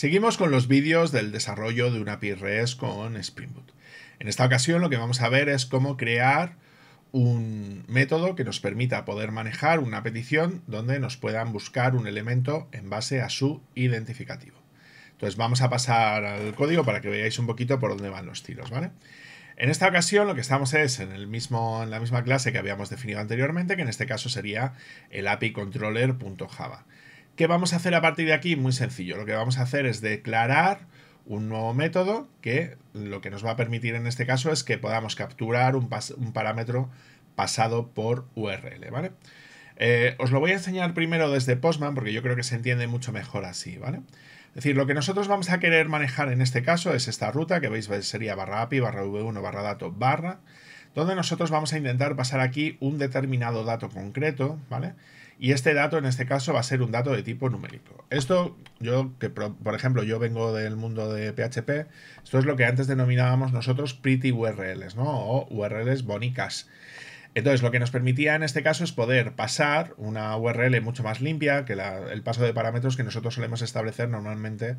Seguimos con los vídeos del desarrollo de una API REST con Spring Boot. En esta ocasión lo que vamos a ver es cómo crear un método que nos permita poder manejar una petición donde nos puedan buscar un elemento en base a su identificativo. Entonces vamos a pasar al código para que veáis un poquito por dónde van los tiros, ¿vale? En esta ocasión lo que estamos es en, el mismo, en la misma clase que habíamos definido anteriormente, que en este caso sería el apicontroller.java. ¿Qué vamos a hacer a partir de aquí? Muy sencillo, lo que vamos a hacer es declarar un nuevo método que lo que nos va a permitir en este caso es que podamos capturar un, parámetro pasado por URL, ¿vale? Eh, os lo voy a enseñar primero desde Postman porque yo creo que se entiende mucho mejor así, ¿vale? Es decir, lo que nosotros vamos a querer manejar en este caso es esta ruta que veis sería barra API, barra V1, barra dato, barra, donde nosotros vamos a intentar pasar aquí un determinado dato concreto, ¿vale? Y este dato en este caso va a ser un dato de tipo numérico. Esto, yo, que por ejemplo, yo vengo del mundo de PHP, esto es lo que antes denominábamos nosotros pretty URLs, ¿no? O URLs bonicas. Entonces, lo que nos permitía en este caso es poder pasar una URL mucho más limpia que el paso de parámetros que nosotros solemos establecer normalmente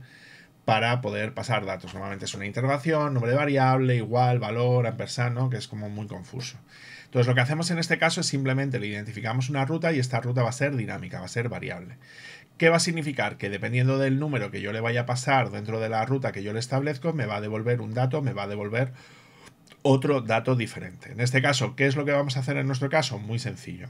para poder pasar datos. Normalmente es una interrogación, nombre de variable, igual, valor, ampersand, que es como muy confuso. Entonces lo que hacemos en este caso es simplemente le identificamos una ruta y esta ruta va a ser dinámica, va a ser variable. ¿Qué va a significar? Que dependiendo del número que yo le vaya a pasar dentro de la ruta que yo le establezco, me va a devolver un dato, me va a devolver otro dato diferente. En este caso, ¿qué es lo que vamos a hacer en nuestro caso? Muy sencillo.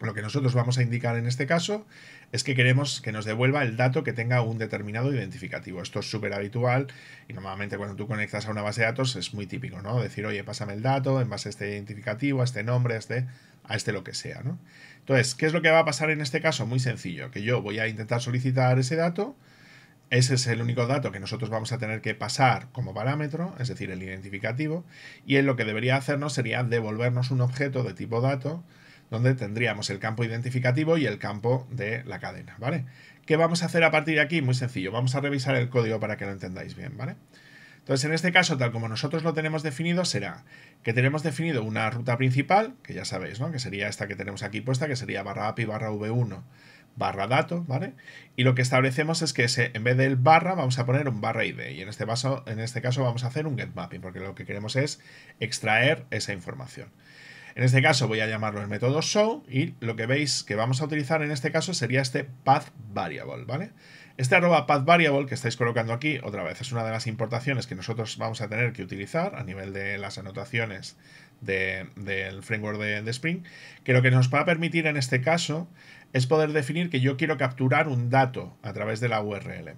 Lo que nosotros vamos a indicar en este caso es que queremos que nos devuelva el dato que tenga un determinado identificativo. Esto es súper habitual y normalmente cuando tú conectas a una base de datos es muy típico, ¿no? Decir, oye, pásame el dato en base a este identificativo, a este nombre, a este, a este lo que sea, ¿no? Entonces, ¿qué es lo que va a pasar en este caso? Muy sencillo, que yo voy a intentar solicitar ese dato. Ese es el único dato que nosotros vamos a tener que pasar como parámetro, es decir, el identificativo, y él lo que debería hacernos sería devolvernos un objeto de tipo dato donde tendríamos el campo identificativo y el campo de la cadena, ¿vale? ¿Qué vamos a hacer a partir de aquí? Muy sencillo, vamos a revisar el código para que lo entendáis bien, ¿vale? Entonces, en este caso, tal como nosotros lo tenemos definido, será que tenemos definido una ruta principal, que ya sabéis, ¿no? Que sería esta que tenemos aquí puesta, que sería barra API barra V1 barra dato, ¿vale? Y lo que establecemos es que en vez del barra vamos a poner un barra ID y en este, en este caso vamos a hacer un get mapping porque lo que queremos es extraer esa información. En este caso voy a llamarlo el método show y lo que veis que vamos a utilizar en este caso sería este path variable, ¿vale? Este arroba path variable que estáis colocando aquí, otra vez, es una de las importaciones que nosotros vamos a tener que utilizar a nivel de las anotaciones del framework de, de Spring, que lo que nos va a permitir en este caso es poder definir que yo quiero capturar un dato a través de la URL.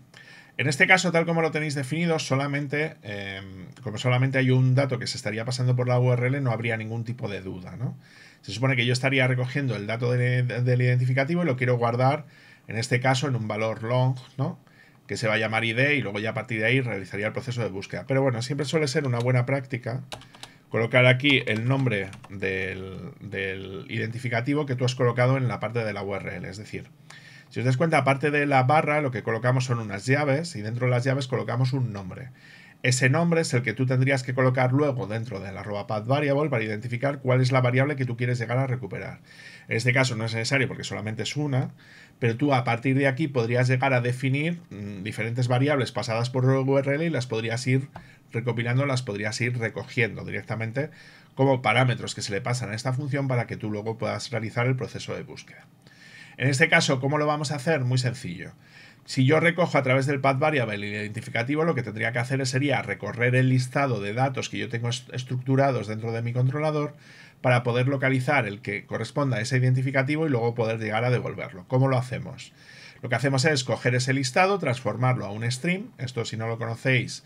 En este caso, tal como lo tenéis definido, solamente, em, como solamente hay un dato que se estaría pasando por la URL, no habría ningún tipo de duda. Se supone que yo estaría recogiendo el dato del identificativo y lo quiero guardar, en este caso, en un valor long, ¿no? que se va a llamar ID y luego ya a partir de ahí realizaría el proceso de búsqueda. Pero bueno, siempre suele ser una buena práctica colocar aquí el nombre del, del identificativo que tú has colocado en la parte de la URL. Es decir, si os das cuenta, aparte de la barra, lo que colocamos son unas llaves y dentro de las llaves colocamos un nombre. Ese nombre es el que tú tendrías que colocar luego dentro de arroba path variable para identificar cuál es la variable que tú quieres llegar a recuperar. En este caso no es necesario porque solamente es una, pero tú a partir de aquí podrías llegar a definir mm, diferentes variables pasadas por URL y las podrías ir recopilando, las podrías ir recogiendo directamente como parámetros que se le pasan a esta función para que tú luego puedas realizar el proceso de búsqueda. En este caso, ¿cómo lo vamos a hacer? Muy sencillo. Si yo recojo a través del path variable el identificativo, lo que tendría que hacer sería recorrer el listado de datos que yo tengo estructurados dentro de mi controlador para poder localizar el que corresponda a ese identificativo y luego poder llegar a devolverlo. ¿Cómo lo hacemos? Lo que hacemos es coger ese listado, transformarlo a un stream. Esto, si no lo conocéis,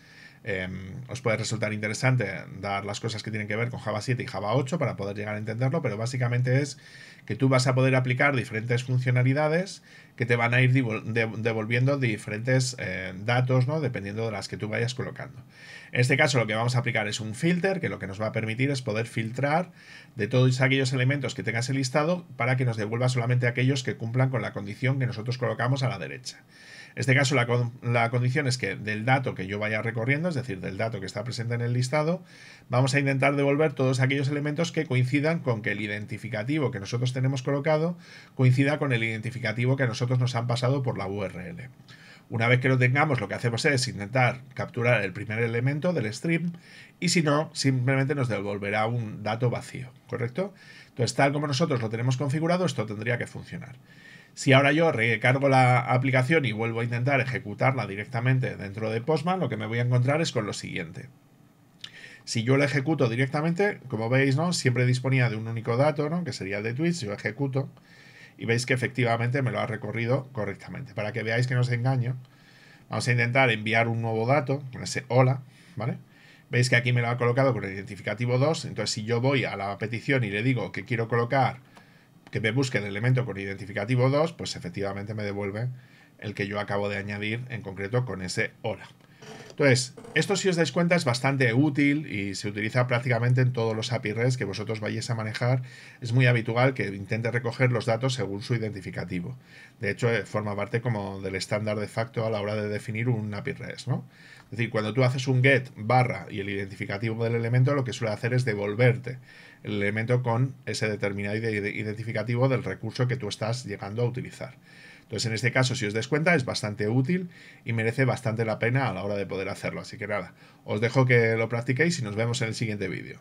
Em, os puede resultar interesante dar las cosas que tienen que ver con Java 7 y Java 8 para poder llegar a entenderlo, pero básicamente es que tú vas a poder aplicar diferentes funcionalidades que te van a ir devolviendo diferentes eh, datos, ¿no? Dependiendo de las que tú vayas colocando. En este caso lo que vamos a aplicar es un filter, que lo que nos va a permitir es poder filtrar de todos aquellos elementos que tengas el listado para que nos devuelva solamente aquellos que cumplan con la condición que nosotros colocamos a la derecha. En este caso, la, condición es que del dato que yo vaya recorriendo, es decir, del dato que está presente en el listado, vamos a intentar devolver todos aquellos elementos que coincidan con que el identificativo que nosotros tenemos colocado coincida con el identificativo que a nosotros nos han pasado por la URL. Una vez que lo tengamos, lo que hacemos es intentar capturar el primer elemento del stream y si no, simplemente nos devolverá un dato vacío, ¿correcto? Entonces, tal como nosotros lo tenemos configurado, esto tendría que funcionar. Si ahora yo recargo la aplicación y vuelvo a intentar ejecutarla directamente dentro de Postman, lo que me voy a encontrar es con lo siguiente. Si yo la ejecuto directamente, como veis, ¿no? Siempre disponía de un único dato, ¿no? Que sería el de Twitch, yo ejecuto y veis que efectivamente me lo ha recorrido correctamente. Para que veáis que no os engaño, vamos a intentar enviar un nuevo dato con ese hola, ¿vale? Veis que aquí me lo ha colocado con el identificativo 2, entonces si yo voy a la petición y le digo que quiero colocar, que me busque el elemento con identificativo 2, pues efectivamente me devuelve el que yo acabo de añadir en concreto con ese hola. Entonces, esto si os dais cuenta es bastante útil y se utiliza prácticamente en todos los API REST que vosotros vayáis a manejar. Es muy habitual que intente recoger los datos según su identificativo. De hecho, eh, forma parte como del estándar de facto a la hora de definir un API REST, ¿no? Es decir, cuando tú haces un get barra y el identificativo del elemento, lo que suele hacer es devolverte el elemento con ese determinado identificativo del recurso que tú estás llegando a utilizar. Entonces, en este caso, si os des cuenta, es bastante útil y merece bastante la pena a la hora de poder hacerlo. Así que nada, os dejo que lo practiquéis y nos vemos en el siguiente vídeo.